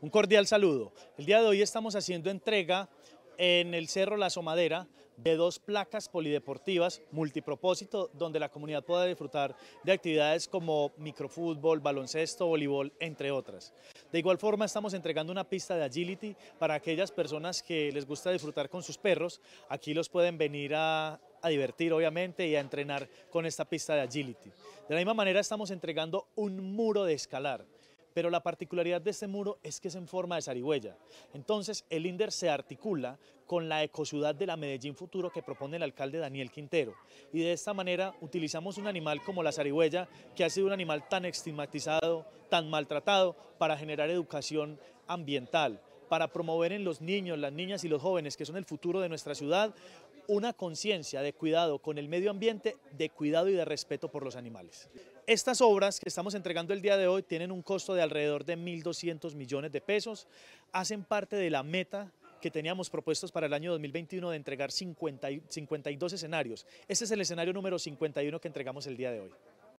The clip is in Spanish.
Un cordial saludo. El día de hoy estamos haciendo entrega en el Cerro La Somadera de dos placas polideportivas multipropósito donde la comunidad pueda disfrutar de actividades como microfútbol, baloncesto, voleibol, entre otras. De igual forma estamos entregando una pista de agility para aquellas personas que les gusta disfrutar con sus perros. Aquí los pueden venir a, divertir obviamente y a entrenar con esta pista de agility. De la misma manera estamos entregando un muro de escalar pero la particularidad de este muro es que es en forma de zarigüeya. Entonces, el INDER se articula con la ecociudad de la Medellín Futuro que propone el alcalde Daniel Quintero. Y de esta manera utilizamos un animal como la zarigüeya, que ha sido un animal tan estigmatizado, tan maltratado, para generar educación ambiental para promover en los niños, las niñas y los jóvenes, que son el futuro de nuestra ciudad, una conciencia de cuidado con el medio ambiente, de cuidado y de respeto por los animales. Estas obras que estamos entregando el día de hoy tienen un costo de alrededor de 1.200 millones de pesos, hacen parte de la meta que teníamos propuestos para el año 2021 de entregar 50, 52 escenarios. Este es el escenario número 51 que entregamos el día de hoy.